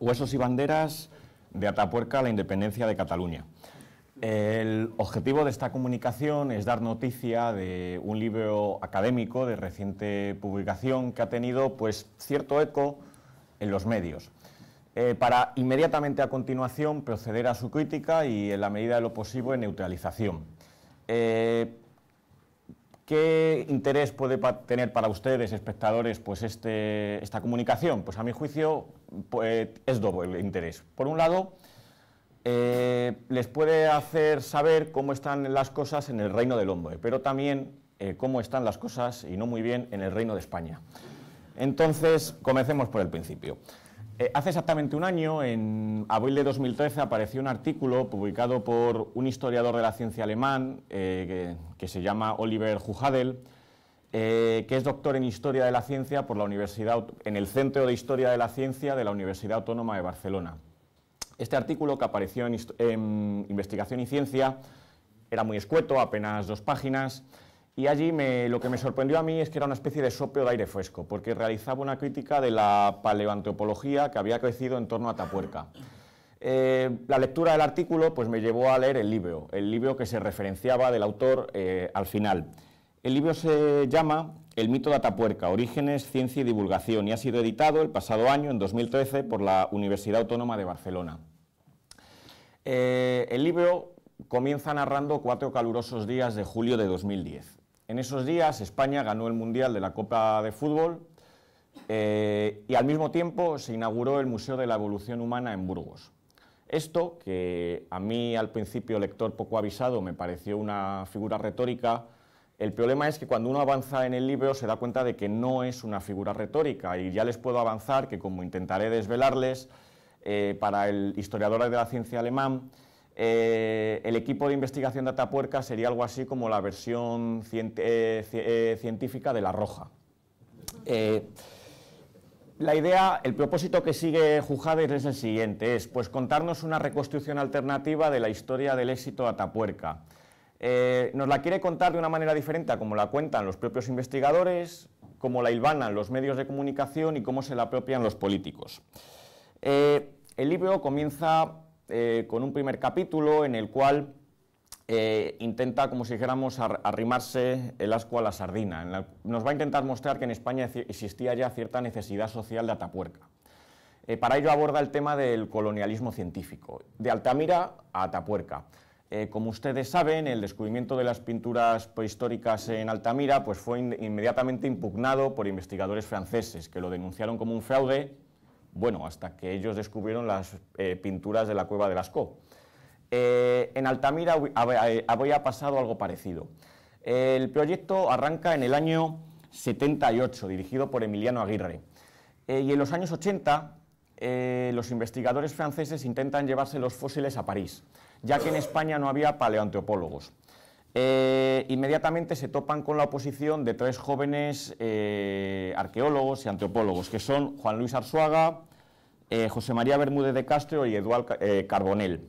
Huesos y banderas de Atapuerca la independencia de Cataluña. El objetivo de esta comunicación es dar noticia de un libro académico de reciente publicación que ha tenido pues, cierto eco en los medios. Eh, para inmediatamente a continuación proceder a su crítica y en la medida de lo posible neutralización. Eh, ¿Qué interés puede tener para ustedes, espectadores, pues este, esta comunicación? Pues a mi juicio pues, es doble el interés. Por un lado, eh, les puede hacer saber cómo están las cosas en el reino del hombre, pero también eh, cómo están las cosas, y no muy bien, en el reino de España. Entonces, comencemos por el principio. Eh, hace exactamente un año, en abril de 2013, apareció un artículo publicado por un historiador de la ciencia alemán eh, que, se llama Oliver Juhadel, eh, que es doctor en Historia de la Ciencia por la en el Centro de Historia de la Ciencia de la Universidad Autónoma de Barcelona. Este artículo, que apareció en Investigación y Ciencia, era muy escueto, apenas dos páginas, y allí lo que me sorprendió a mí es que era una especie de sopeo de aire fresco, porque realizaba una crítica de la paleoantropología que había crecido en torno a Tapuerca. Eh, la lectura del artículo pues, me llevó a leer el libro, el libro que se referenciaba del autor eh, al final. El libro se llama El mito de Atapuerca, Orígenes, Ciencia y Divulgación, y ha sido editado el pasado año, en 2013, por la Universidad Autónoma de Barcelona. Eh, el libro comienza narrando cuatro calurosos días de julio de 2010. En esos días España ganó el Mundial de la Copa de Fútbol eh, y al mismo tiempo se inauguró el Museo de la Evolución Humana en Burgos. Esto, que a mí al principio, lector poco avisado, me pareció una figura retórica, el problema es que cuando uno avanza en el libro se da cuenta de que no es una figura retórica y ya les puedo avanzar que como intentaré desvelarles, eh, para el historiador de la ciencia alemán, eh, el equipo de investigación de Atapuerca sería algo así como la versión eh, eh, científica de La Roja. la idea, el propósito que sigue Jujades es el siguiente, es pues contarnos una reconstrucción alternativa de la historia del éxito de Atapuerca. nos la quiere contar de una manera diferente como la cuentan los propios investigadores, como la hilvanan los medios de comunicación y cómo se la apropian los políticos. el libro comienza eh, con un primer capítulo en el cual eh, intenta, como si dijéramos, arrimarse el asco a la sardina. nos va a intentar mostrar que en España existía ya cierta necesidad social de Atapuerca. Eh, para ello aborda el tema del colonialismo científico, de Altamira a Atapuerca. como ustedes saben, el descubrimiento de las pinturas prehistóricas en Altamira pues fue inmediatamente impugnado por investigadores franceses, que lo denunciaron como un fraude bueno, hasta que ellos descubrieron las eh, pinturas de la cueva de Lascaux. Eh, en Altamira eh, había pasado algo parecido. El proyecto arranca en el año 78, dirigido por Emiliano Aguirre. y en los años 80, los investigadores franceses intentan llevarse los fósiles a París, ya que en España no había paleoantropólogos. Eh, inmediatamente se topan con la oposición de tres jóvenes eh, arqueólogos y antropólogos, que son Juan Luis Arzuaga, eh, José María Bermúdez de Castro y Eduardo carbonel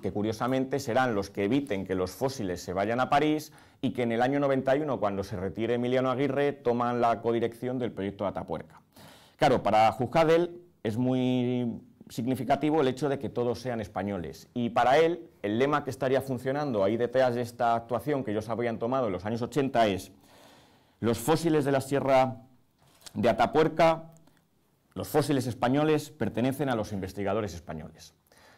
que curiosamente serán los que eviten que los fósiles se vayan a París y que en el año 91, cuando se retire Emiliano Aguirre, toman la codirección del proyecto Atapuerca. Claro, para Juzgadel es muy significativo el hecho de que todos sean españoles. Y para él, el lema que estaría funcionando ahí detrás de esta actuación que ellos habían tomado en los años 80 es los fósiles de la sierra de Atapuerca, los fósiles españoles pertenecen a los investigadores españoles.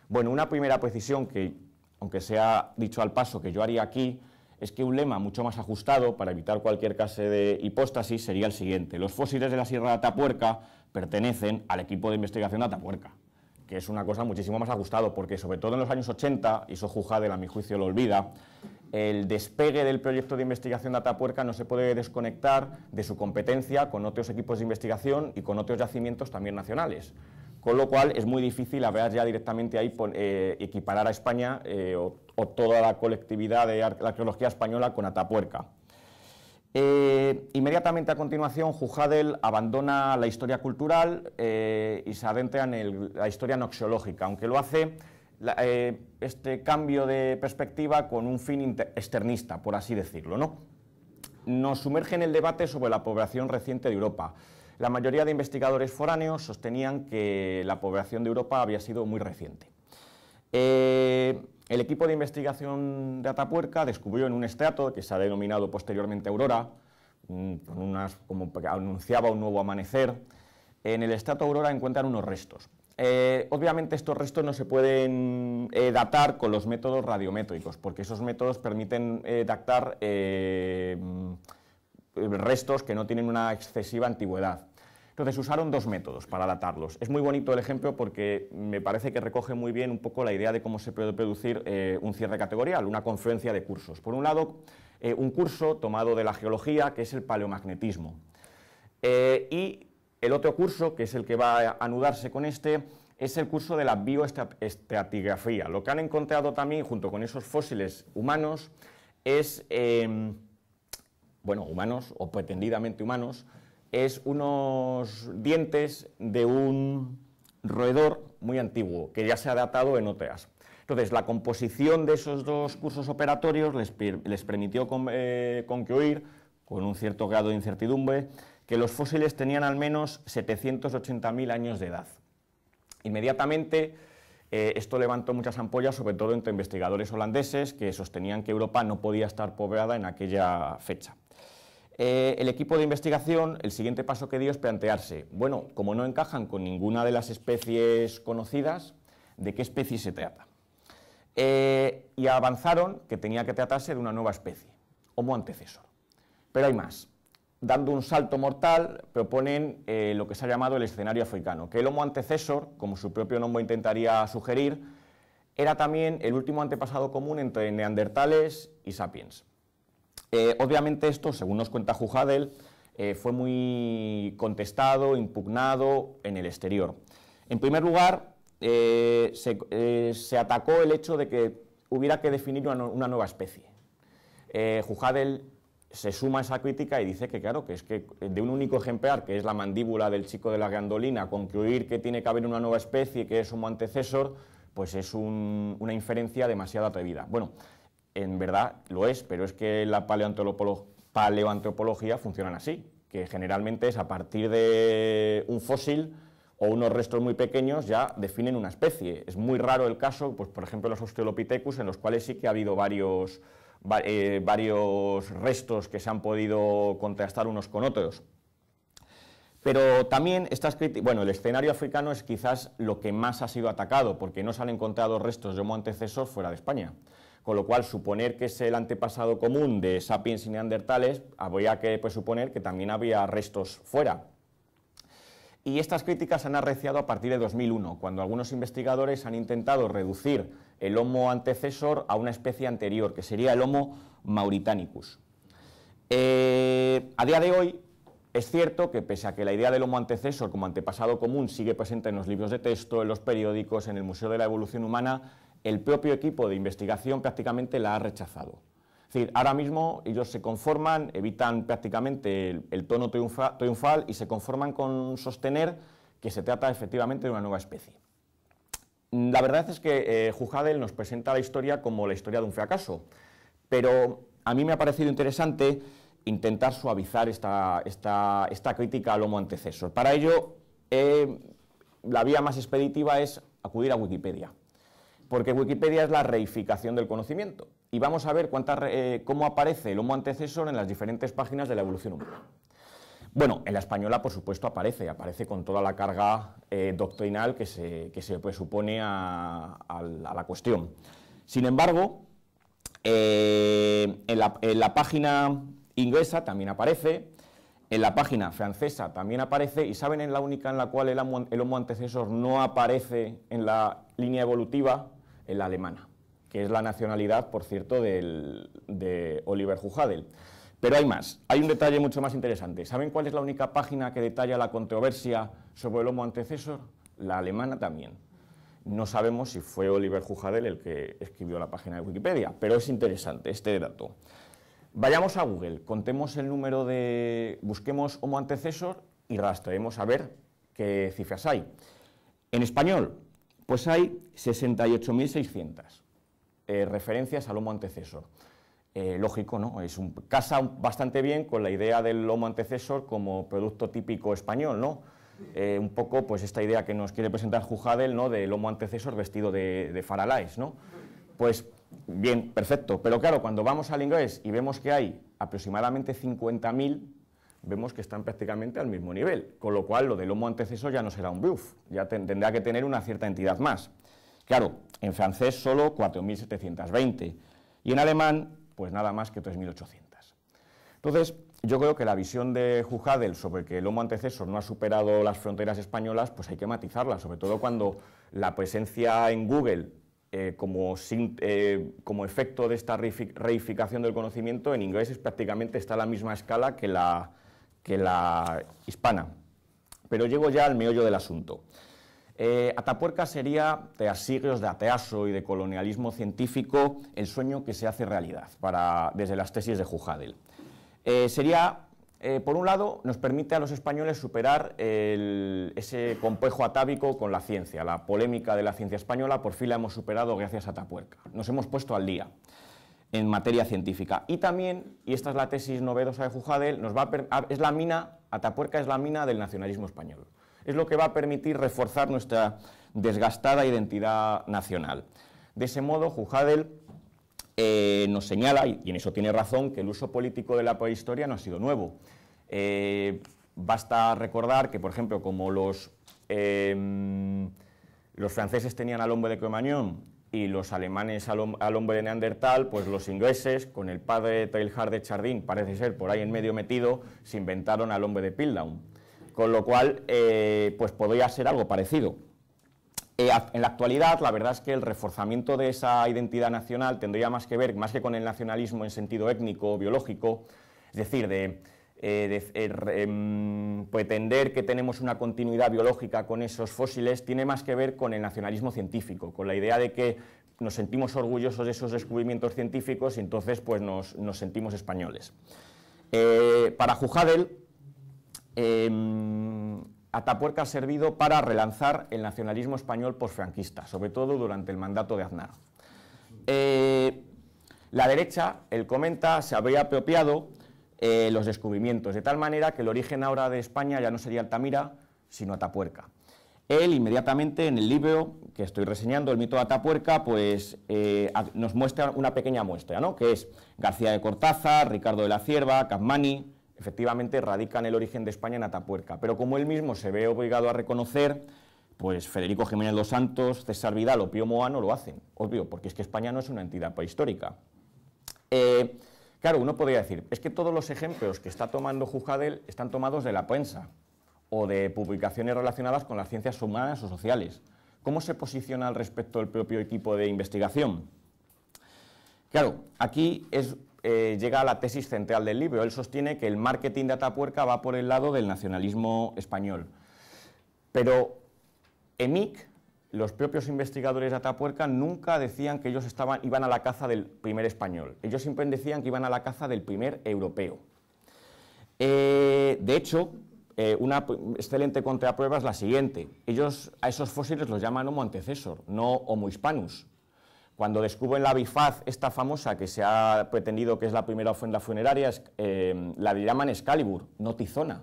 Bueno, una primera precisión que, aunque sea dicho al paso, que yo haría aquí, es que un lema mucho más ajustado para evitar cualquier clase de hipóstasis sería el siguiente. Los fósiles de la Sierra de Atapuerca pertenecen al equipo de investigación de Atapuerca que es una cosa muchísimo más ajustado, porque sobre todo en los años 80, y eso de a mi juicio lo olvida, el despegue del proyecto de investigación de Atapuerca no se puede desconectar de su competencia con otros equipos de investigación y con otros yacimientos también nacionales. Con lo cual es muy difícil, a ya directamente ahí eh, equiparar a España eh, o, toda la colectividad de la arqueología española con Atapuerca. Eh, inmediatamente a continuación, Jujadel abandona la historia cultural eh, y se adentra en la historia noxiológica, aunque lo hace eh, este cambio de perspectiva con un fin externista, por así decirlo. ¿no? Nos sumerge en el debate sobre la población reciente de Europa. La mayoría de investigadores foráneos sostenían que la población de Europa había sido muy reciente. El equipo de investigación de Atapuerca descubrió en un estrato que se ha denominado posteriormente Aurora, con unas, como anunciaba un nuevo amanecer, en el estrato Aurora encuentran unos restos. Eh, obviamente estos restos no se pueden eh, datar con los métodos radiométricos, porque esos métodos permiten eh, datar mm, restos que no tienen una excesiva antigüedad. Entonces usaron dos métodos para datarlos. Es muy bonito el ejemplo porque me parece que recoge muy bien un poco la idea de cómo se puede producir eh, un cierre categorial, una confluencia de cursos. Por un lado, eh, un curso tomado de la geología, que es el paleomagnetismo. Eh, y el otro curso, que es el que va a anudarse con este, es el curso de la bioestratigrafía. Lo que han encontrado también, junto con esos fósiles humanos, es, bueno, humanos o pretendidamente humanos, es unos dientes de un roedor muy antiguo, que ya se ha datado en OTEAS. Entonces, la composición de esos dos cursos operatorios les, permitió eh, concluir, con un cierto grado de incertidumbre, que los fósiles tenían al menos 780.000 años de edad. Inmediatamente, eh, esto levantó muchas ampollas, sobre todo entre investigadores holandeses, que sostenían que Europa no podía estar poblada en aquella fecha. Eh, el equipo de investigación, el siguiente paso que dio es plantearse, bueno, como no encajan con ninguna de las especies conocidas, ¿de qué especie se trata? Eh, y avanzaron que tenía que tratarse de una nueva especie, Homo antecesor. Pero hay más. Dando un salto mortal, proponen eh, lo que se ha llamado el escenario africano, que el Homo antecesor, como su propio nombre intentaría sugerir, era también el último antepasado común entre neandertales y sapiens. Eh, obviamente esto, según nos cuenta Jujadel, eh, fue muy contestado, impugnado en el exterior. En primer lugar, eh, se, atacó el hecho de que hubiera que definir una, nueva especie. Jujadel se suma a esa crítica y dice que claro, que es que de un único ejemplar, que es la mandíbula del chico de la gandolina, concluir que tiene que haber una nueva especie, que es un antecesor, pues es una inferencia demasiado atrevida. Bueno, en verdad lo es, pero es que la paleoantropología funciona así, que generalmente es a partir de un fósil o unos restos muy pequeños ya definen una especie. Es muy raro el caso, pues, por ejemplo, los Australopithecus, en los cuales sí que ha habido varios, eh, restos que se han podido contrastar unos con otros. Pero también bueno, el escenario africano es quizás lo que más ha sido atacado, porque no se han encontrado restos de Homo antecesor fuera de España con lo cual suponer que es el antepasado común de sapiens y neandertales, habría que suponer que también había restos fuera. Y estas críticas han arreciado a partir de 2001, cuando algunos investigadores han intentado reducir el Homo antecesor a una especie anterior, que sería el Homo mauritanicus. Eh, a día de hoy, es cierto que pese a que la idea del Homo antecesor como antepasado común sigue presente en los libros de texto, en los periódicos, en el Museo de la Evolución Humana, el propio equipo de investigación prácticamente la ha rechazado. Es decir, ahora mismo ellos se conforman, evitan prácticamente el, tono triunfal y se conforman con sostener que se trata efectivamente de una nueva especie. La verdad es que eh, Jujadel nos presenta la historia como la historia de un fracaso, pero a mí me ha parecido interesante intentar suavizar esta, crítica al homo antecesor. Para ello, eh, la vía más expeditiva es acudir a Wikipedia porque Wikipedia es la reificación del conocimiento. Y vamos a ver cuántas, eh, cómo aparece el Homo antecesor en las diferentes páginas de la evolución humana. Bueno, en la española, por supuesto, aparece, aparece con toda la carga eh, doctrinal que se, que presupone a, la, cuestión. Sin embargo, eh, en, la, página inglesa también aparece, en la página francesa también aparece, y ¿saben en la única en la cual el, el homo antecesor no aparece en la línea evolutiva la alemana, que es la nacionalidad, por cierto, de Oliver Hujadel. Pero hay más, hay un detalle mucho más interesante. ¿Saben cuál es la única página que detalla la controversia sobre el homo antecesor? La alemana también. No sabemos si fue Oliver Hujadel el que escribió la página de Wikipedia, pero es interesante este dato. Vayamos a Google, contemos el número de... busquemos homo antecesor y rastreemos a ver qué cifras hay. En español, pues hay 68.600 eh, referencias al lomo antecesor. Eh, lógico, ¿no? Es casa bastante bien con la idea del lomo antecesor como producto típico español, ¿no? Eh, un poco pues esta idea que nos quiere presentar Jujadel, ¿no? Del lomo antecesor vestido de, de ¿no? Pues bien, perfecto. Pero claro, cuando vamos al inglés y vemos que hay aproximadamente 50.000 vemos que están prácticamente al mismo nivel, con lo cual lo del lomo antecesor ya no será un bluff, ya tendrá que tener una cierta entidad más. Claro, en francés solo 4.720 y en alemán pues nada más que 3.800. Entonces, yo creo que la visión de Jujadel sobre que el lomo antecesor no ha superado las fronteras españolas, pues hay que matizarla, sobre todo cuando la presencia en Google eh, como, eh, como, efecto de esta reificación del conocimiento en inglés es prácticamente está a la misma escala que la, que la hispana. Pero llego ya al meollo del asunto. Eh, Atapuerca sería, de siglos de ateaso y de colonialismo científico, el sueño que se hace realidad desde las tesis de Jujadel. Eh, sería, eh, por un lado, nos permite a los españoles superar ese complejo atávico con la ciencia. La polémica de la ciencia española por fin la hemos superado gracias a Atapuerca. Nos hemos puesto al día en materia científica. Y también, y esta es la tesis novedosa de Jujadel, nos es la mina, Atapuerca es la mina del nacionalismo español. Es lo que va a permitir reforzar nuestra desgastada identidad nacional. De ese modo, Jujadel eh, nos señala, y en eso tiene razón, que el uso político de la prehistoria no ha sido nuevo. Eh, basta recordar que, por ejemplo, como los, eh, los franceses tenían al hombre de Cromañón y los alemanes al, hombre de Neandertal, pues los ingleses, con el padre de Teilhard de Chardin, parece ser por ahí en medio metido, se inventaron al hombre de Piltdown. Con lo cual, eh, pues podría ser algo parecido. Eh, en la actualidad, la verdad es que el reforzamiento de esa identidad nacional tendría más que ver, más que con el nacionalismo en sentido étnico biológico, es decir, de eh, eh, em, pretender que tenemos una continuidad biológica con esos fósiles tiene más que ver con el nacionalismo científico, con la idea de que nos sentimos orgullosos de esos descubrimientos científicos y entonces pues, nos, sentimos españoles. Eh, para Jujadel, em, Atapuerca ha servido para relanzar el nacionalismo español posfranquista, sobre todo durante el mandato de Aznar. la derecha, él comenta, se habría apropiado eh, los descubrimientos, de tal manera que el origen ahora de España ya no sería Altamira, sino Atapuerca. Él inmediatamente en el libro que estoy reseñando, El mito de Atapuerca, pues eh, nos muestra una pequeña muestra, ¿no? que es García de Cortaza, Ricardo de la Cierva, Capmani, efectivamente radican el origen de España en Atapuerca, pero como él mismo se ve obligado a reconocer, pues Federico Jiménez los Santos, César Vidal o Pío Moano lo hacen, obvio, porque es que España no es una entidad prehistórica. Eh, Claro, uno podría decir, es que todos los ejemplos que está tomando Jujadel están tomados de la prensa o de publicaciones relacionadas con las ciencias humanas o sociales. ¿Cómo se posiciona al respecto el propio equipo de investigación? Claro, aquí es, eh, llega a la tesis central del libro. Él sostiene que el marketing de Atapuerca va por el lado del nacionalismo español. Pero EMIC los propios investigadores de Atapuerca nunca decían que ellos iban a la caza del primer español. Ellos siempre decían que iban a la caza del primer europeo. Eh, de hecho, eh, una excelente contraprueba es la siguiente. Ellos a esos fósiles los llaman homo antecesor, no homo hispanus. Cuando descubren la bifaz, esta famosa que se ha pretendido que es la primera ofrenda funeraria, eh, la llaman Excalibur, no Tizona.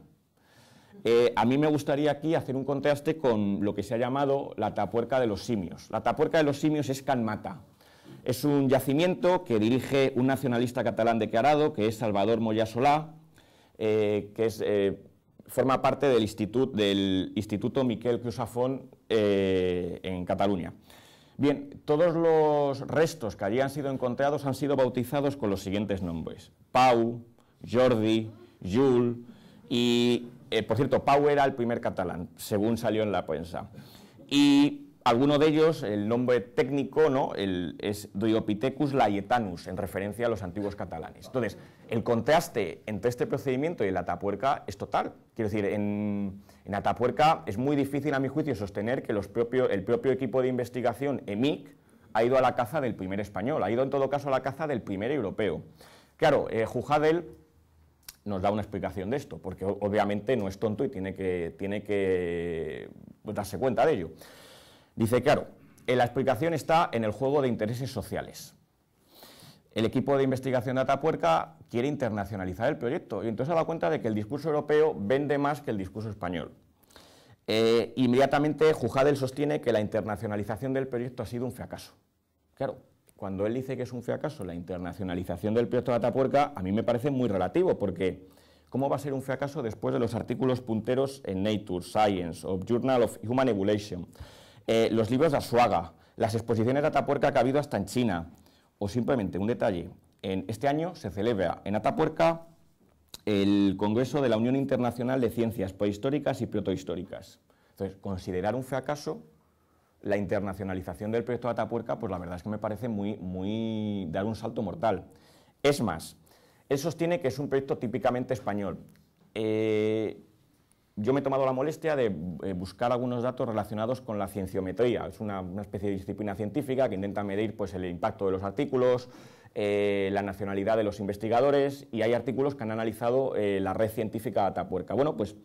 Eh, a mí me gustaría aquí hacer un contraste con lo que se ha llamado la tapuerca de los simios. La tapuerca de los simios es Canmata. Es un yacimiento que dirige un nacionalista catalán declarado, que es Salvador Moya Solá, eh, que eh, forma parte del, Instituto Miquel Cruzafón en Cataluña. Bien, todos los restos que allí han sido encontrados han sido bautizados con los siguientes nombres. Pau, Jordi, Jul y eh, por cierto, Pau era el primer catalán, según salió en la prensa. Y alguno de ellos, el nombre técnico, ¿no? El, es Diopithecus laietanus, en referencia a los antiguos catalanes. Entonces, el contraste entre este procedimiento y el Atapuerca es total. Quiero decir, en, Atapuerca es muy difícil, a mi juicio, sostener que el propio equipo de investigación, EMIC, ha ido a la caza del primer español, ha ido en todo caso a la caza del primer europeo. Claro, eh, Jujadel nos da una explicación de esto, porque obviamente no es tonto y tiene que, tiene que pues, darse cuenta de ello. Dice, claro, eh, la explicación está en el juego de intereses sociales. El equipo de investigación de Atapuerca quiere internacionalizar el proyecto y entonces se da cuenta de que el discurso europeo vende más que el discurso español. Eh, inmediatamente, Jujadel sostiene que la internacionalización del proyecto ha sido un fracaso. Claro, cuando él dice que es un fracaso la internacionalización del proyecto de Atapuerca, a mí me parece muy relativo, porque ¿cómo va a ser un fracaso después de los artículos punteros en Nature, Science, o Journal of Human Evolution, eh, los libros de Asuaga, las exposiciones de Atapuerca que ha habido hasta en China? O simplemente un detalle, en este año se celebra en Atapuerca el Congreso de la Unión Internacional de Ciencias Prehistóricas y Protohistóricas. Entonces, considerar un fracaso la internacionalización del proyecto de Atapuerca, pues la verdad es que me parece muy, muy dar un salto mortal. Es más, él sostiene que es un proyecto típicamente español. Eh, yo me he tomado la molestia de eh, buscar algunos datos relacionados con la cienciometría. Es una, especie de disciplina científica que intenta medir pues, el impacto de los artículos, eh, la nacionalidad de los investigadores y hay artículos que han analizado la red científica Atapuerca. Bueno, pues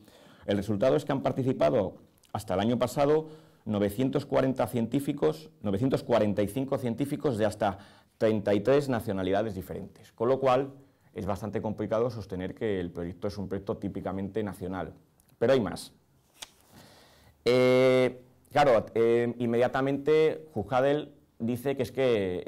el resultado es que han participado hasta el año pasado 940 científicos, 945 científicos de hasta 33 nacionalidades diferentes, con lo cual es bastante complicado sostener que el proyecto es un proyecto típicamente nacional. Pero hay más. Eh, claro, eh, inmediatamente Jujadel dice que es que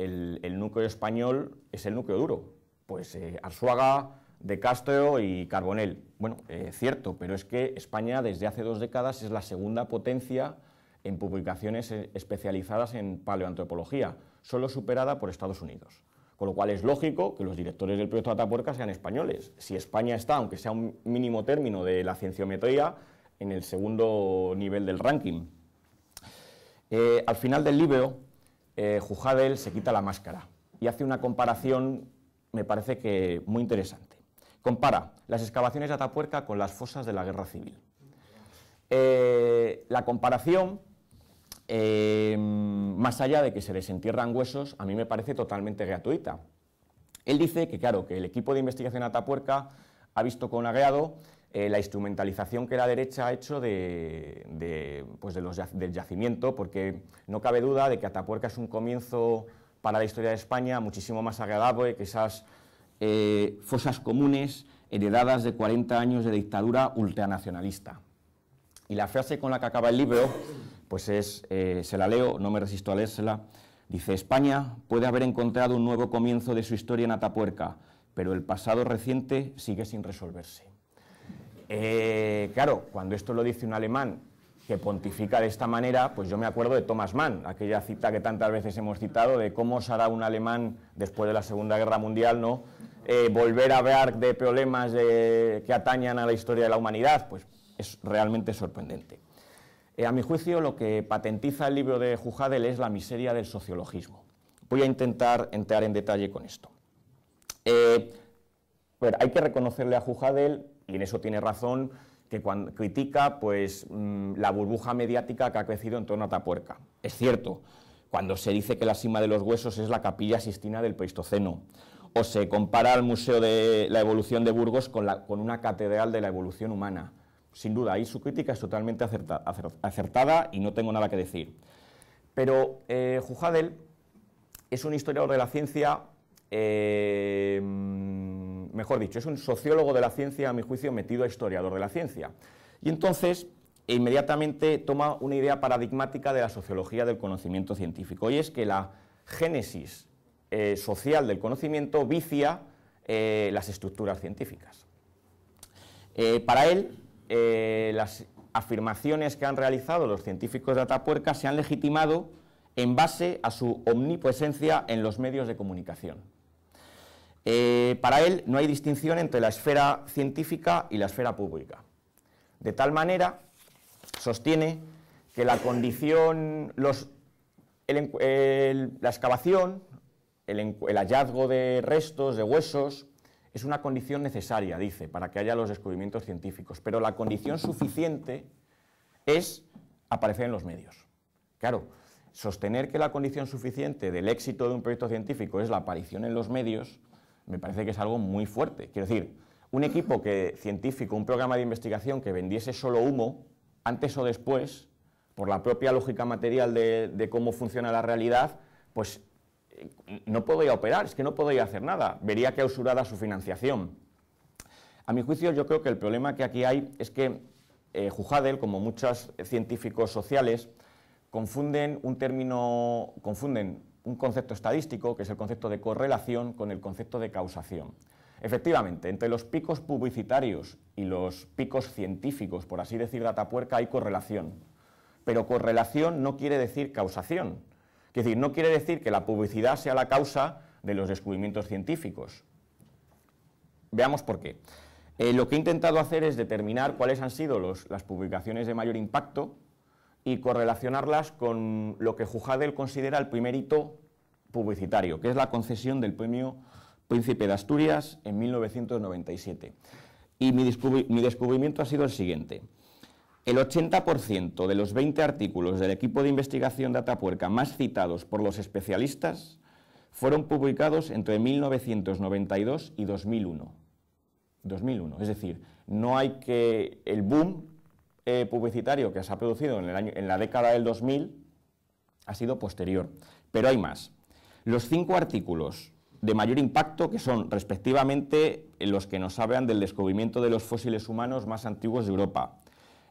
el, núcleo español es el núcleo duro. Pues Arsuaga, eh, Arzuaga, De Castro y carbonel. Bueno, cierto, pero es que España desde hace dos décadas es la segunda potencia en publicaciones eh, especializadas en paleoantropología, solo superada por Estados Unidos. Con lo cual es lógico que los directores del proyecto Atapuerca sean españoles. Si España está, aunque sea un mínimo término de la cienciometría, en el segundo nivel del ranking. Eh, al final del libro, eh, Jujadel se quita la máscara y hace una comparación, me parece que muy interesante. Compara las excavaciones de Atapuerca con las fosas de la guerra civil. la comparación eh, más allá de que se les entierran huesos, a mí me parece totalmente gratuita. Él dice que, claro, que el equipo de investigación Atapuerca ha visto con agrado eh, la instrumentalización que la derecha ha hecho pues del yacimiento, porque no cabe duda de que Atapuerca es un comienzo para la historia de España muchísimo más agradable que esas eh, fosas comunes heredadas de 40 años de dictadura ultranacionalista. Y la frase con la que acaba el libro pues es, eh, se la leo, no me resisto a leérsela. Dice, España puede haber encontrado un nuevo comienzo de su historia en Atapuerca, pero el pasado reciente sigue sin resolverse. Eh, claro, cuando esto lo dice un alemán que pontifica de esta manera, pues yo me acuerdo de Thomas Mann, aquella cita que tantas veces hemos citado de cómo hará un alemán después de la Segunda Guerra Mundial, ¿no? Eh, volver a hablar de problemas que atañan a la historia de la humanidad, pues es realmente sorprendente. Eh, a mi juicio, lo que patentiza el libro de Jujadel es la miseria del sociologismo. Voy a intentar entrar en detalle con esto. Eh, hay que reconocerle a Jujadel, y en eso tiene razón, que cuando critica pues, mm, la burbuja mediática que ha crecido en torno a Tapuerca. Es cierto, cuando se dice que la cima de los huesos es la capilla sistina del Pleistoceno, o se compara al Museo de la Evolución de Burgos con una catedral de la evolución humana sin duda, ahí su crítica es totalmente acertada, y no tengo nada que decir. Pero Juhadel eh, Jujadel es un historiador de la ciencia, eh, mejor dicho, es un sociólogo de la ciencia, a mi juicio, metido a historiador de la ciencia. Y entonces, e inmediatamente toma una idea paradigmática de la sociología del conocimiento científico, y es que la génesis eh, social del conocimiento vicia las estructuras científicas. para él, eh, las afirmaciones que han realizado los científicos de Atapuerca se han legitimado en base a su omnipresencia en los medios de comunicación. Eh, para él no hay distinción entre la esfera científica y la esfera pública. De tal manera, sostiene que la condición, la excavación, el hallazgo de restos, de huesos, es una condición necesaria, dice, para que haya los descubrimientos científicos, pero la condición suficiente es aparecer en los medios. Claro, sostener que la condición suficiente del éxito de un proyecto científico es la aparición en los medios, me parece que es algo muy fuerte. Quiero decir, un equipo científico, un programa de investigación que vendiese solo humo, antes o después, por la propia lógica material de, de cómo funciona la realidad, pues no podía operar, es que no podía hacer nada, vería que su financiación. A mi juicio, yo creo que el problema que aquí hay es que eh, Jujadel, como muchos científicos sociales, confunden un término, confunden un concepto estadístico, que es el concepto de correlación, con el concepto de causación. Efectivamente, entre los picos publicitarios y los picos científicos, por así decir, datapuerca, hay correlación. Pero correlación no quiere decir causación. Es decir, no quiere decir que la publicidad sea la causa de los descubrimientos científicos. Veamos por qué. Eh, lo que he intentado hacer es determinar cuáles han sido las publicaciones de mayor impacto y correlacionarlas con lo que Jujadel considera el primer hito publicitario, que es la concesión del premio Príncipe de Asturias en 1997. Y mi descubrimiento ha sido el siguiente. El 80% de los 20 artículos del equipo de investigación de Atapuerca más citados por los especialistas fueron publicados entre 1992 y 2001. 2001. Es decir, no hay que el boom eh, publicitario que se ha producido en, en la década del 2000 ha sido posterior. Pero hay más. Los cinco artículos de mayor impacto, que son respectivamente los que nos hablan del descubrimiento de los fósiles humanos más antiguos de Europa,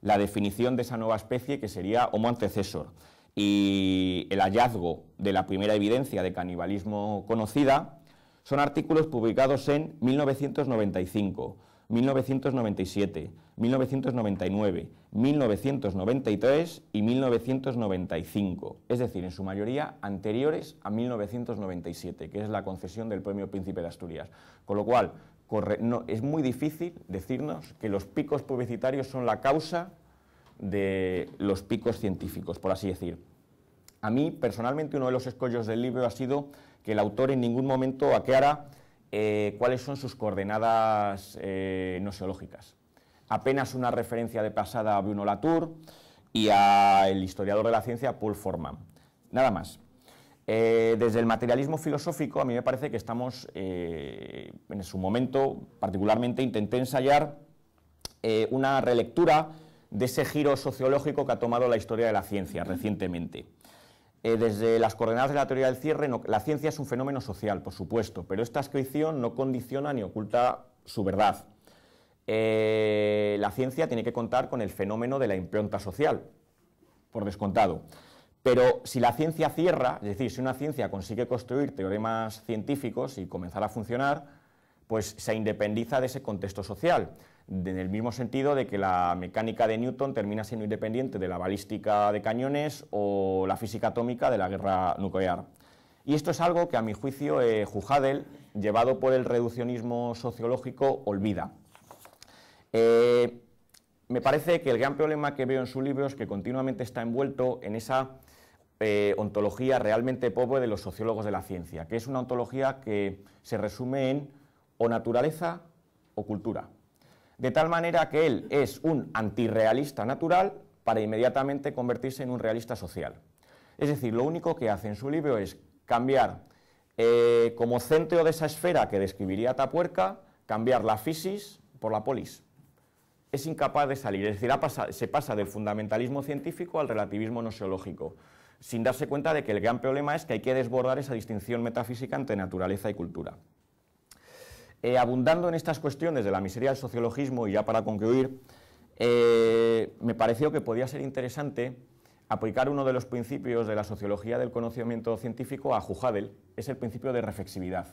la definición de esa nueva especie que sería Homo antecesor y el hallazgo de la primera evidencia de canibalismo conocida son artículos publicados en 1995, 1997, 1999, 1993 y 1995, es decir, en su mayoría anteriores a 1997, que es la concesión del Premio Príncipe de Asturias. Con lo cual, es muy difícil decirnos que los picos publicitarios son la causa de los picos científicos, por así decir. A mí, personalmente, uno de los escollos del libro ha sido que el autor en ningún momento aclara eh, cuáles son sus coordenadas eh, noseológicas. Apenas una referencia de pasada a Bruno Latour y al historiador de la ciencia Paul Forman. Nada más. Eh, desde el materialismo filosófico, a mí me parece que estamos eh, en su momento, particularmente intenté ensayar eh, una relectura de ese giro sociológico que ha tomado la historia de la ciencia recientemente. desde las coordenadas de la teoría del cierre, la ciencia es un fenómeno social, por supuesto, pero esta ascripción no condiciona ni oculta su verdad. la ciencia tiene que contar con el fenómeno de la impronta social, por descontado. Pero si la ciencia cierra, es decir, si una ciencia consigue construir teoremas científicos y comenzar a funcionar, pues se independiza de ese contexto social, en el mismo sentido de que la mecánica de Newton termina siendo independiente de la balística de cañones o la física atómica de la guerra nuclear. Y esto es algo que, a mi juicio, eh, Jujadel, llevado por el reduccionismo sociológico, olvida. Eh, me parece que el gran problema que veo en su libro es que continuamente está envuelto en esa eh, ontología realmente pobre de los sociólogos de la ciencia, que es una ontología que se resume en o naturaleza o cultura. De tal manera que él es un antirrealista natural para inmediatamente convertirse en un realista social. Es decir, lo único que hace en su libro es cambiar eh, como centro de esa esfera que describiría Tapuerca, cambiar la fisis por la polis. Es incapaz de salir, es decir, se pasa del fundamentalismo científico al relativismo noseológico sin darse cuenta de que el gran problema es que hay que desbordar esa distinción metafísica entre naturaleza y cultura. Eh, abundando en estas cuestiones de la miseria del sociologismo, y ya para concluir, eh, me pareció que podía ser interesante aplicar uno de los principios de la sociología del conocimiento científico a Jujadel, es el principio de reflexividad.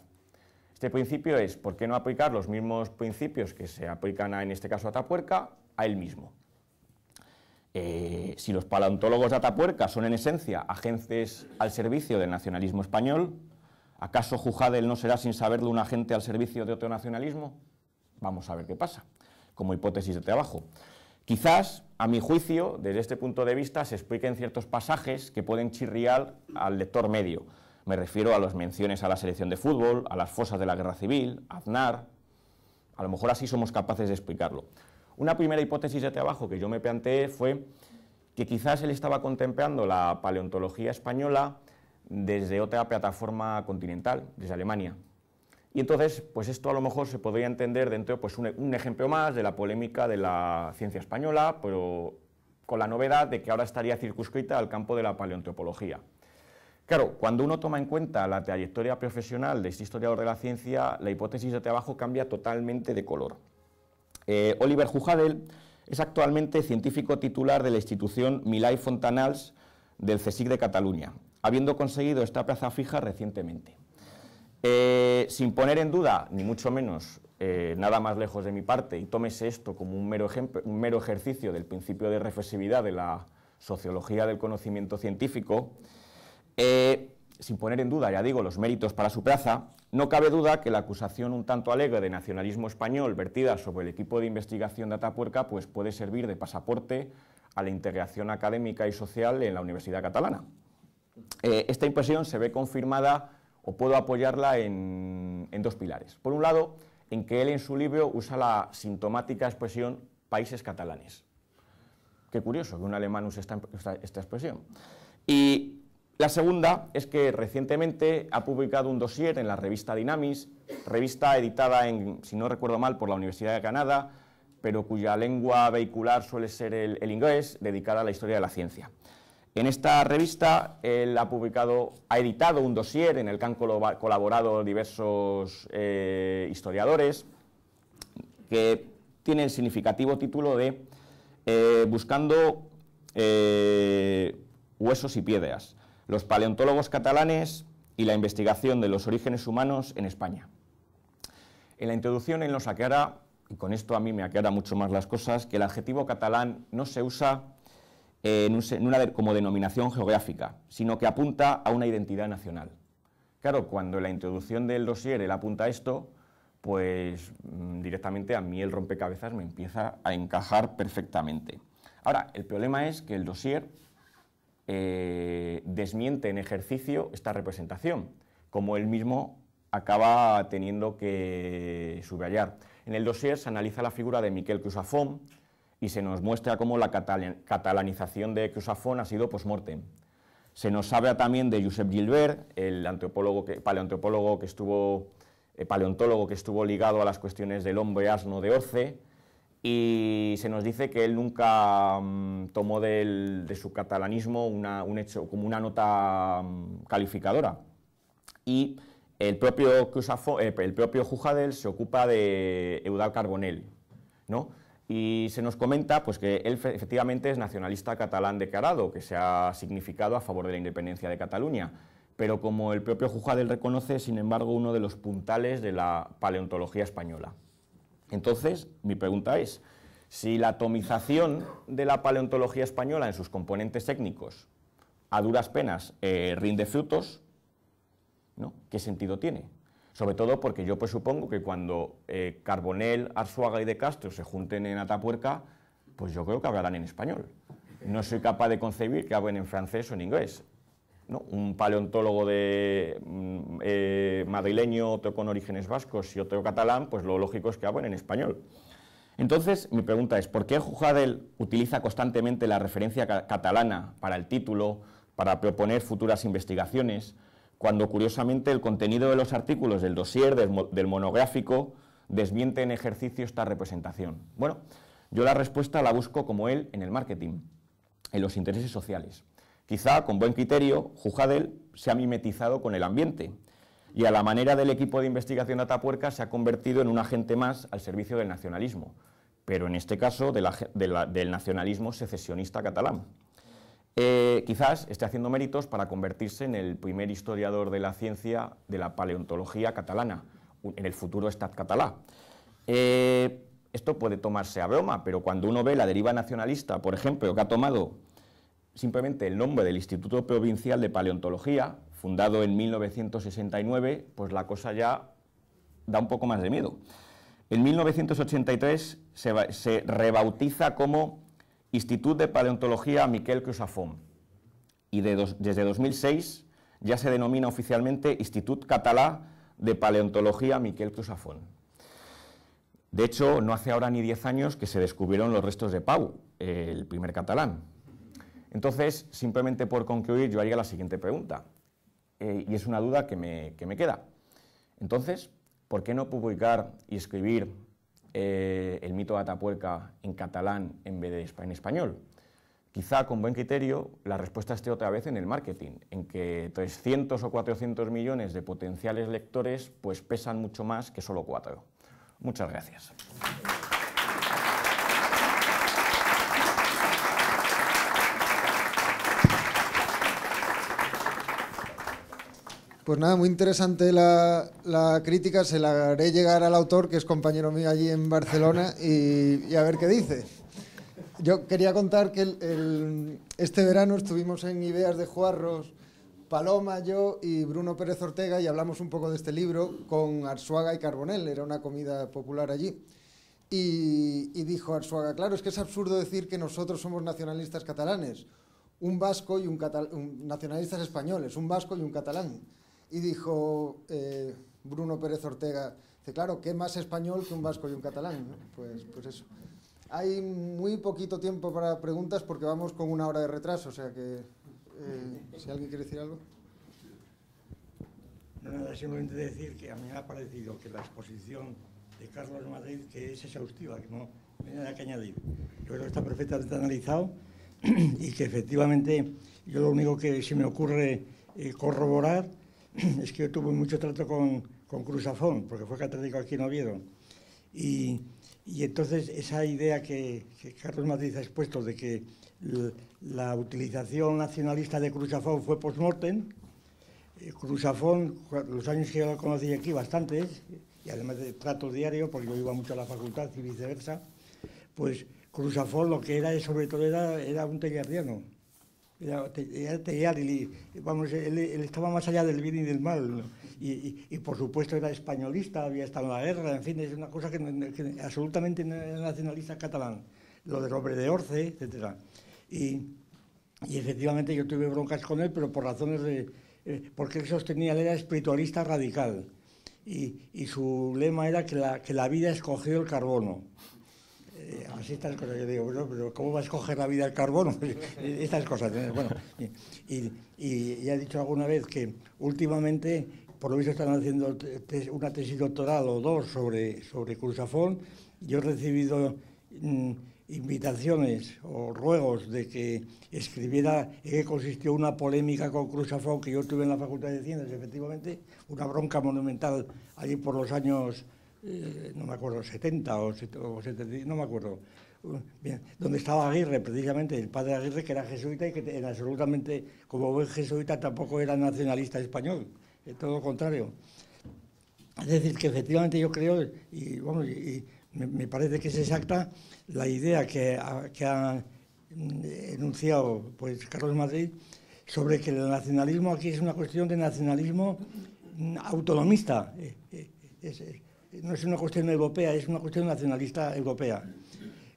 Este principio es, ¿por qué no aplicar los mismos principios que se aplican a, en este caso a Tapuerca a él mismo? Eh, si los paleontólogos de Atapuerca son en esencia agentes al servicio del nacionalismo español, ¿acaso Jujadel no será sin saberlo un agente al servicio de otro nacionalismo? Vamos a ver qué pasa, como hipótesis de trabajo. Quizás, a mi juicio, desde este punto de vista, se expliquen ciertos pasajes que pueden chirriar al lector medio. Me refiero a las menciones a la selección de fútbol, a las fosas de la guerra civil, a Aznar. A lo mejor así somos capaces de explicarlo. Una primera hipótesis de trabajo que yo me planteé fue que quizás él estaba contemplando la paleontología española desde otra plataforma continental, desde Alemania. Y entonces, pues esto a lo mejor se podría entender dentro, pues un, ejemplo más de la polémica de la ciencia española, pero con la novedad de que ahora estaría circunscrita al campo de la paleontopología. Claro, cuando uno toma en cuenta la trayectoria profesional de este historiador de la ciencia, la hipótesis de trabajo cambia totalmente de color. Eh, Oliver Jujadel es actualmente científico titular de la institución Milai Fontanals del CSIC de Cataluña, habiendo conseguido esta plaza fija recientemente. Eh, sin poner en duda, ni mucho menos, eh, nada más lejos de mi parte, y tómese esto como un mero, un mero ejercicio del principio de reflexividad de la sociología del conocimiento científico, sin poner en duda, ya digo, los méritos para su plaza, no cabe duda que la acusación un tanto alegre de nacionalismo español vertida sobre el equipo de investigación de Atapuerca pues puede servir de pasaporte a la integración académica y social en la Universidad Catalana. Eh, esta impresión se ve confirmada o puedo apoyarla en, dos pilares. Por un lado, en que él en su libro usa la sintomática expresión países catalanes. Qué curioso que un alemán use esta, esta expresión. Y la segunda es que recientemente ha publicado un dossier en la revista Dynamis, revista editada, en, si no recuerdo mal, por la Universidad de Canadá, pero cuya lengua vehicular suele ser el, inglés, dedicada a la historia de la ciencia. En esta revista él ha publicado, ha editado un dossier en el que han colaborado diversos eh, historiadores que tiene el significativo título de eh, Buscando eh, huesos y piedras los paleontólogos catalanes y la investigación de los orígenes humanos en España. En la introducción él nos aclara, y con esto a mí me aclara mucho más las cosas, que el adjetivo catalán no se usa eh, en una como denominación geográfica, sino que apunta a una identidad nacional. Claro, cuando en la introducción del dossier él apunta esto, pues mm, directamente a mí el rompecabezas me empieza a encajar perfectamente. Ahora, el problema es que el dossier eh, desmiente en ejercicio esta representación, como él mismo acaba teniendo que subrayar. En el dossier se analiza la figura de Miquel Cruzafón y se nos muestra cómo la catalanización de Cruzafón ha sido post-mortem. Se nos habla también de Josep Gilbert, el que, eh, paleontólogo que estuvo ligado a las cuestiones del hombre asno de Orce, y se nos dice que él nunca mm, tomó de su catalanismo una, como una nota mm, calificadora. Y el propio, eh, el Jujadel se ocupa de Eudal Carbonell, ¿no? Y se nos comenta pues, que él efectivamente es nacionalista catalán declarado, que se ha significado a favor de la independencia de Cataluña. Pero como el propio Jujadel reconoce, sin embargo, uno de los puntales de la paleontología española. Entonces, mi pregunta es, si la atomización de la paleontología española en sus componentes técnicos a duras penas eh, rinde frutos, ¿qué sentido tiene? Sobre todo porque yo presupongo que cuando eh, Carbonell, Arzuaga y De Castro se junten en Atapuerca, pues yo creo que hablarán en español. No soy capaz de concebir que hablen en francés o en inglés un paleontólogo de, mm, eh, madrileño, otro con orígenes vascos y otro catalán, pues lo lógico es que hablen en español. Entonces, mi pregunta es, ¿por qué Jujadel utiliza constantemente la referencia catalana para el título, para proponer futuras investigaciones, cuando curiosamente el contenido de los artículos del dossier, del monográfico, desmiente en ejercicio esta representación? Bueno, yo la respuesta la busco como él en el marketing, en los intereses sociales. Quizá, con buen criterio, Jujadel se ha mimetizado con el ambiente y a la manera del equipo de investigación de Atapuerca se ha convertido en un agente más al servicio del nacionalismo, pero en este caso del nacionalismo secesionista catalán. Eh, quizás esté haciendo méritos para convertirse en el primer historiador de la ciencia de la paleontología catalana, en el futuro Estat catalá. Eh, esto puede tomarse a broma, pero cuando uno ve la deriva nacionalista, por ejemplo, que ha tomado simplemente el nombre del Instituto Provincial de Paleontología, fundado en 1969, pues la cosa ya da un poco más de miedo. En 1983 se, rebautiza como Institut de Paleontología Miquel Cruzafón y desde 2006 ya se denomina oficialmente Institut Català de Paleontología Miquel Cruzafón. De hecho, no hace ahora ni 10 años que se descubrieron los restos de Pau, el primer catalán. Entonces, simplemente por concluir, yo haría la siguiente pregunta, eh, y es una duda que me, queda. Entonces, ¿por qué no publicar y escribir eh, el mito de Atapuerca en catalán en vez de en español? Quizá con buen criterio la respuesta esté otra vez en el marketing, en que 300 o 400 millones de potenciales lectores pues pesan mucho más que solo cuatro. Muchas gracias. Pues nada, muy interesante la, crítica. Se la haré llegar al autor, que es compañero mío allí en Barcelona, y, a ver qué dice. Yo quería contar que este verano estuvimos en Ideas de Juarros, Paloma, yo y Bruno Pérez Ortega, y hablamos un poco de este libro con Arsuaga y Carbonell. Era una comida popular allí. Y, dijo Arsuaga, claro, es que es absurdo decir que nosotros somos nacionalistas catalanes, un vasco y un, catalán, nacionalistas españoles, un vasco y un catalán y dijo eh, Bruno Pérez Ortega, dice, claro, ¿qué más español que un vasco y un catalán? Pues, pues eso. Hay muy poquito tiempo para preguntas porque vamos con una hora de retraso, o sea que eh, si alguien quiere decir algo. No, nada, simplemente decir que a mí me ha parecido que la exposición de Carlos Madrid, que es exhaustiva, que no hay nada que añadir. Yo que está perfectamente analizado y que efectivamente yo lo único que se me ocurre eh, corroborar es que yo tuve mucho trato con, con Cruzafón, porque fue católico aquí en Oviedo. Y, entonces esa idea que, Carlos Matriz ha expuesto de que la utilización nacionalista de Cruzafón fue post-mortem, eh, Cruzafón, los años que yo lo conocí aquí, bastantes, y además de trato diario, porque yo iba mucho a la facultad y viceversa, pues Cruzafón lo que era, sobre todo, era, un tellerriano, vamos, él, estaba más allá del bien y del mal, y, por supuesto era españolista, había estado en la guerra, en fin, es una cosa que, absolutamente absolutamente era nacionalista catalán, lo de robre de Orce, etc. Y, efectivamente yo tuve broncas con él, pero por razones de... Eh, porque él sostenía, él era espiritualista radical, y, su lema era que la, que la vida escogió el carbono eh, así estas cosas. Yo digo, bueno, pero ¿cómo va a escoger la vida el carbono? estas cosas. Bueno, y, y, ya he dicho alguna vez que últimamente, por lo visto, están haciendo una tesis doctoral o dos sobre, sobre Cruzafón. Yo he recibido mm, invitaciones o ruegos de que escribiera en eh, qué consistió una polémica con Cruzafón que yo tuve en la Facultad de Ciencias, efectivamente, una bronca monumental allí por los años eh, no me acuerdo, 70 o, 70, no me acuerdo, uh, donde estaba Aguirre, precisamente, el padre Aguirre, que era jesuita y que era absolutamente, como buen jesuita, tampoco era nacionalista español, es eh, todo lo contrario. Es decir, que efectivamente yo creo, y, me, parece que es exacta la idea que, ha mm, enunciado pues, Carlos Madrid sobre que el nacionalismo aquí es una cuestión de nacionalismo mm, autonomista. Eh, es, no es una cuestión europea, es una cuestión nacionalista europea.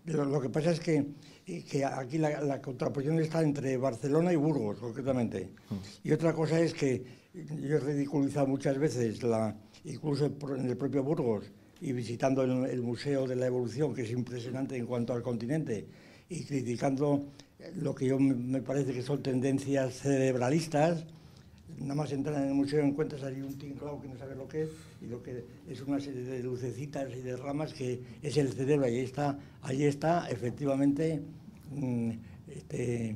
Pero lo que pasa es que, eh, aquí la, contraposición está entre Barcelona y Burgos, concretamente. Mm. Y otra cosa es que yo he ridiculizado muchas veces, la, incluso en el propio Burgos, y visitando el Museo de la Evolución, que es impresionante en cuanto al continente, y criticando lo que yo me parece que son tendencias cerebralistas, nada más entrar en el museo encuentras allí un tinglao que no sabe lo que es y lo que es una serie de lucecitas y de ramas que es el cerebro. ahí está, ahí está efectivamente mm, este,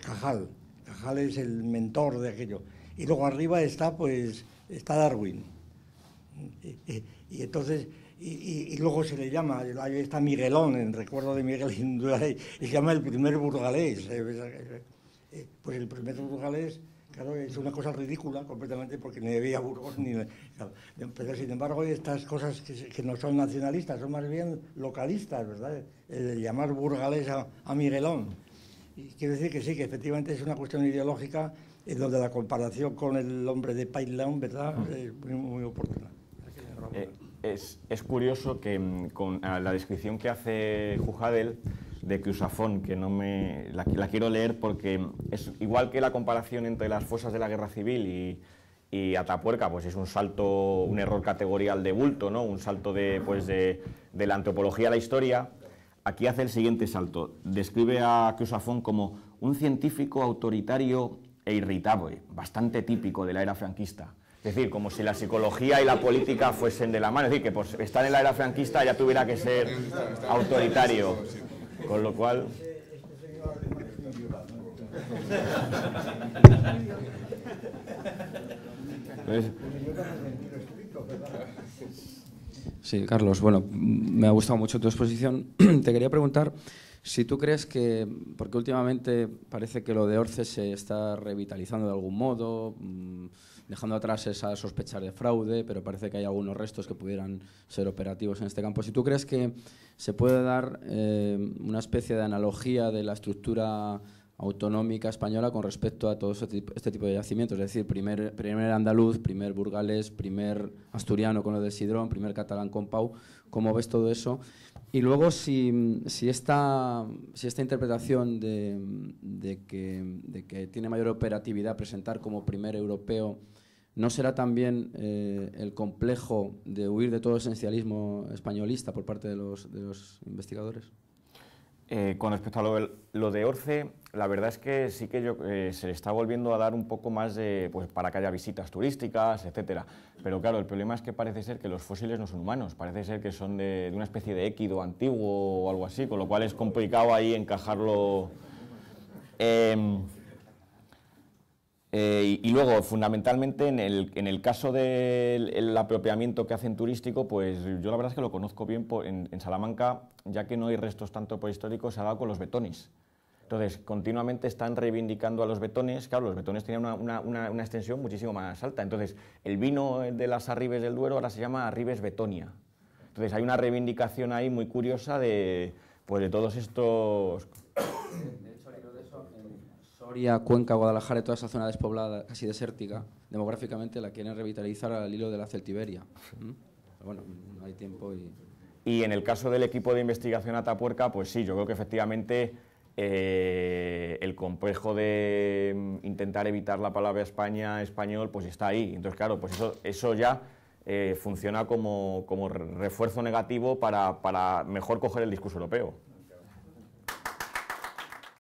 Cajal. Cajal es el mentor de aquello. Y luego arriba está, pues, está Darwin. Y, entonces, y, luego se le llama, ahí está Miguelón, en recuerdo de Miguel y se llama el primer burgalés. Eh, pues el primer burgalés es una cosa ridícula completamente porque ni había burgos ni... Pero sin embargo estas cosas que, no son nacionalistas, son más bien localistas, ¿verdad? El llamar burgalés a, Miguelón. Y quiero decir que sí, que efectivamente es una cuestión ideológica en donde la comparación con el hombre de Pailón, ¿verdad?, mm. es muy, oportuna. Eh, es, es, curioso que mm, con la descripción que hace Jujadel de Cusafón, que no me, la, quiero leer porque es igual que la comparación entre las fosas de la guerra civil y, Atapuerca, pues es un salto, un error categorial de bulto, ¿no? un salto de, pues de, la antropología a la historia. Aquí hace el siguiente salto. Describe a Cusafón como un científico autoritario e irritable, bastante típico de la era franquista. Es decir, como si la psicología y la política fuesen de la mano. Es decir, que por estar en la era franquista ya tuviera que ser autoritario. Con lo cual... Sí, Carlos, bueno, me ha gustado mucho tu exposición. Te quería preguntar si tú crees que, porque últimamente parece que lo de Orce se está revitalizando de algún modo, mm, dejando atrás esa sospecha de fraude, pero parece que hay algunos restos que pudieran ser operativos en este campo. Si tú crees que se puede dar eh, una especie de analogía de la estructura autonómica española con respecto a todo este, este tipo de yacimientos, es decir, primer, primer andaluz, primer burgalés, primer asturiano con lo de Sidrón, primer catalán con Pau, ¿cómo ves todo eso? Y luego si, si, esta, si esta interpretación de, que, de que tiene mayor operatividad presentar como primer europeo ¿No será también eh, el complejo de huir de todo esencialismo españolista por parte de los, investigadores? Eh, con respecto a lo, de Orce, la verdad es que sí que yo, eh, se le está volviendo a dar un poco más de, pues, para que haya visitas turísticas, etcétera. Pero claro, el problema es que parece ser que los fósiles no son humanos, parece ser que son de, una especie de équido antiguo o algo así, con lo cual es complicado ahí encajarlo. Em, eh, y, luego, fundamentalmente, en el, en el caso del el apropiamiento que hacen turístico, pues yo la verdad es que lo conozco bien en, en, Salamanca, ya que no hay restos tanto prehistóricos, se ha dado con los betones. Entonces, continuamente están reivindicando a los betones. Claro, los betones tenían una, una, una, una extensión muchísimo más alta. Entonces, el vino de las Arribes del Duero ahora se llama Arribes Betonia. Entonces, hay una reivindicación ahí muy curiosa de, pues, de todos estos... Cuenca, Guadalajara y toda esa zona despoblada, casi desértica, demográficamente la quieren revitalizar al hilo de la celtiberia. bueno, no hay tiempo y... Y en el caso del equipo de investigación Atapuerca, pues sí, yo creo que efectivamente eh, el complejo de mm, intentar evitar la palabra España, español, pues está ahí. Entonces, claro, pues eso, ya eh, funciona como, refuerzo negativo para, para mejor coger el discurso europeo.